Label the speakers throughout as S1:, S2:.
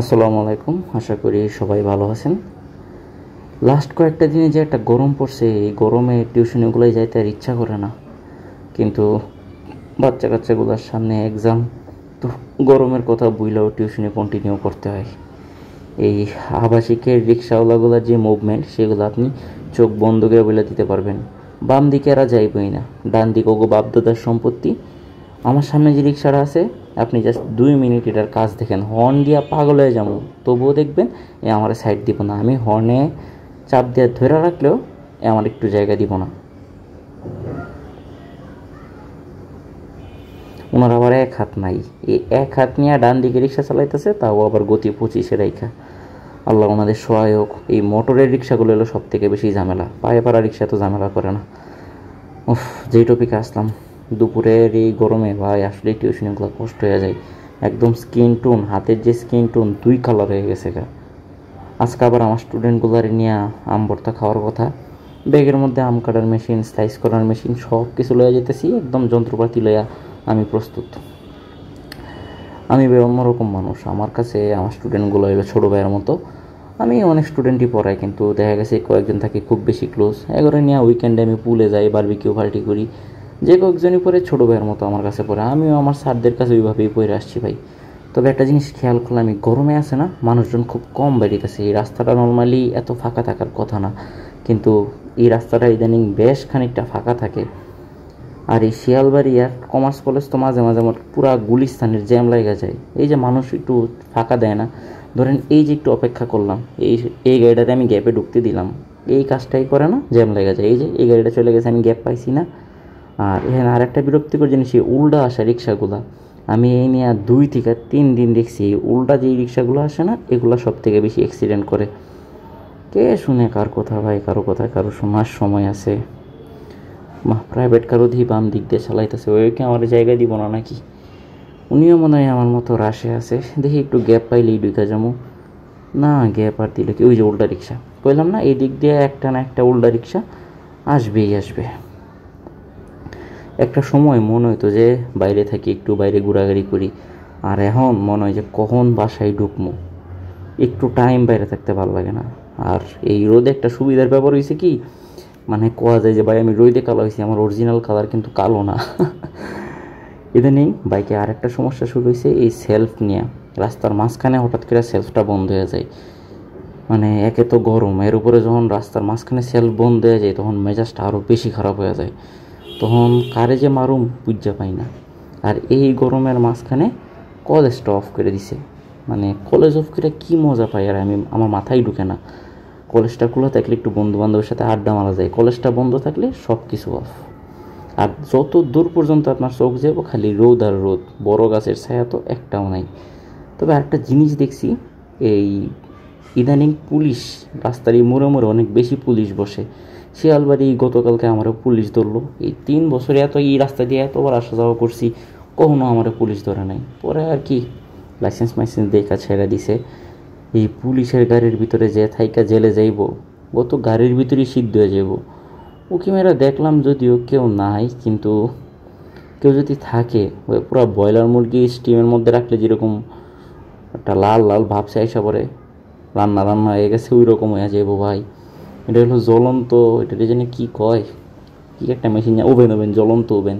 S1: আসসালামু আলাইকুম আশা করি সবাই ভালো আছেন লাস্ট কয়েকটা দিনে যে একটা গরম পড়ছে এই গরমে টিউশনিগুলোই যাইতে আর ইচ্ছা করে না কিন্তু বাচ্চা কাচ্চাগুলোর সামনে এক্সাম তো গরমের কথা বুঝলেও টিউশনে কন্টিনিউ করতে হয় এই আবাসিকের রিক্সাওয়ালাগুলোর যে মুভমেন্ট সেগুলো আপনি চোখ বন্ধ করে বলে দিতে পারবেন বাম দিকে এরা যাইবই না ডান দিকে ওগো বাপদাদার সম্পত্তি আমার সামনে যে রিক্সাটা আছে আপনি জাস্ট দুই মিনিট এটার কাজ দেখেন হর্ন দিয়া পাগল হয়ে যাবো তবুও দেখবেন এ আমার সাইড দিব না আমি হর্নে চাপ দিয়ে ধরে রাখলেও এ আমার একটু জায়গা দিব না ওনার আবার এক হাত নাই এই এক হাত নিয়ে ডান দিকে রিক্সা চালাইতেছে তাও আবার গতি পঁচিশে রেখা আল্লাহ ওনাদের সহায় হোক এই মোটরের রিক্সাগুলো হলো সব থেকে বেশি ঝামেলা পায়ে পাড়া রিক্সা তো ঝামেলা করে না উফ যেই টপিকে আসলাম দুপুরের এই গরমে ভাই আসলে টিউশনিগুলো কষ্ট হয়ে যায় একদম স্কিন টোন হাতের যে স্কিন টোন দুই কালার হয়ে গেছে গা আজকে আবার আমার স্টুডেন্টগুলোর নিয়ে আম ভর্তা খাওয়ার কথা ব্যাগের মধ্যে আম কাটার মেশিন স্লাইস করার মেশিন সব কিছু লয়ে যেতেছি একদম যন্ত্রপাতি লয়া আমি প্রস্তুত আমি অন্যরকম মানুষ আমার কাছে আমার স্টুডেন্টগুলো এবার ছোটো ভাইয়ের মতো আমি অনেক স্টুডেন্টই পড়াই কিন্তু দেখা গেছে কয়েকজন থাকে খুব বেশি ক্লোজ এগারো নিয়ে উইকেন্ডে আমি পুলে যাই বারবিকিউ পার্টি করি যে কয়েকজনই পরে ছোটো ভাইয়ের মতো আমার কাছে পড়ে আমিও আমার স্যারদের কাছে ওইভাবেই পড়ে আসছি ভাই তবে একটা জিনিস খেয়াল করলাম আমি গরমে আছে না মানুষজন খুব কম কাছে এই রাস্তাটা নর্মালি এত ফাঁকা থাকার কথা না কিন্তু এই রাস্তাটা ইদানিং বেশ খানিকটা ফাঁকা থাকে আর এই শিয়ালবাড়ি আর কমার্স কলেজ তো মাঝে মাঝে আমার পুরা গুলিস্তানের জ্যাম লাগা যায় এই যে মানুষ একটু ফাঁকা দেয় না ধরেন এই যে একটু অপেক্ষা করলাম এই এই গাড়িটাতে আমি গ্যাপে ঢুকতে দিলাম এই কাজটাই করে না জ্যাম লেগে যায় এই যে এই গাড়িটা চলে গেছে আমি গ্যাপ পাইছি না আর এখানে আরেকটা বিরক্তিকর জিনিস এই উল্টা আসা রিক্সাগুলা আমি এই নিয়ে দুই থেকে তিন দিন দেখছি এই উল্টা যেই রিক্সাগুলো আসে না এগুলো সব থেকে বেশি অ্যাক্সিডেন্ট করে কে শুনে কার কথা ভাই কারো কথা কারো শোনার সময় আছে মা প্রাইভেট কারো দিয়ে বাম দিক দিয়ে চালাইতেছে ওইকে আমার জায়গা দিব না নাকি উনিও মনে হয় আমার মতো রাশে আছে দেখি একটু গ্যাপ পাইলেই ঢুকে যাবো না গ্যাপ আর দিলে কি ওই যে উল্টা রিক্সা কইলাম না এই দিক দিয়ে একটা না একটা উল্টা রিক্সা আসবেই আসবে একটা সময় মনে হইতো যে বাইরে থাকি একটু বাইরে ঘোরাঘুরি করি আর এখন মনে হয় যে কখন বাসায় ঢুকমো একটু টাইম বাইরে থাকতে ভালো লাগে না আর এই রোদে একটা সুবিধার ব্যাপার হয়েছে কি মানে কোয়া যায় যে ভাই আমি রোদে কালো হয়েছি আমার অরিজিনাল কালার কিন্তু কালো না ইদানিং বাইকে আর একটা সমস্যা শুরু হয়েছে এই সেলফ নিয়ে রাস্তার মাঝখানে হঠাৎ করে সেলফটা বন্ধ হয়ে যায় মানে একে তো গরম এর উপরে যখন রাস্তার মাঝখানে সেলফ বন্ধ হয়ে যায় তখন মেজাজটা আরও বেশি খারাপ হয়ে যায় তখন কারে যে মারুম বুঝা পাই না আর এই গরমের মাঝখানে কলেজটা অফ করে দিছে মানে কলেজ অফ করে কী মজা পাই আর আমি আমার মাথায় ঢুকে না কলেজটা খোলা থাকলে একটু বন্ধুবান্ধবের সাথে আড্ডা মারা যায় কলেজটা বন্ধ থাকলে সব কিছু অফ আর যত দূর পর্যন্ত আপনার চোখ যাব খালি রোদ আর রোদ বড় গাছের ছায়া তো একটাও নাই তবে একটা জিনিস দেখছি এই ইদানিং পুলিশ রাস্তার এই মোড়ে মোড়ে অনেক বেশি পুলিশ বসে শিয়ালবাড়ি গতকালকে আমার পুলিশ ধরলো এই তিন বছরে এত এই রাস্তা দিয়ে এতবার আসা যাওয়া করছি কখনো আমার পুলিশ ধরে নাই পরে আর কি লাইসেন্স মাইসেন্স দেখা ছেড়ে দিছে এই পুলিশের গাড়ির ভিতরে যে থাইকা জেলে যাইব গত গাড়ির ভিতরেই সিদ্ধ হয়ে যাইব ওকে মেয়েরা দেখলাম যদিও কেউ নাই কিন্তু কেউ যদি থাকে ওই পুরো ব্রয়লার মুরগি স্টিমের মধ্যে রাখলে যেরকম একটা লাল লাল ভাবসা এসে পরে রান্না রান্না হয়ে গেছে ওই রকম হয়ে যাইব ভাই এটা হলো জ্বলন্ত এটা জানি কী কয় কী একটা মেশিন ওভেন ওভেন জ্বলন্ত ওভেন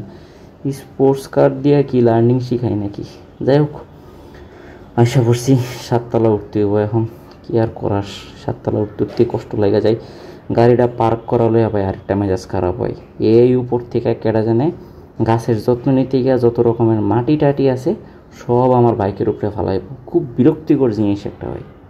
S1: স্পোর্টস কার দিয়ে কি লার্নিং শিখাই নাকি যাই হোক আশা করছি সাততলা উঠতে হবো এখন কি আর করার সাততলা উঠতে উঠতে কষ্ট লেগে যায় গাড়িটা পার্ক করালে আবার আরেকটা মেজাজ খারাপ হয় এই উপর থেকে কেটা জানে গাছের যত্ন নিতে গিয়ে যত রকমের মাটি টাটি আছে সব আমার বাইকের উপরে ফালাইব খুব বিরক্তিকর জিনিস একটা হয়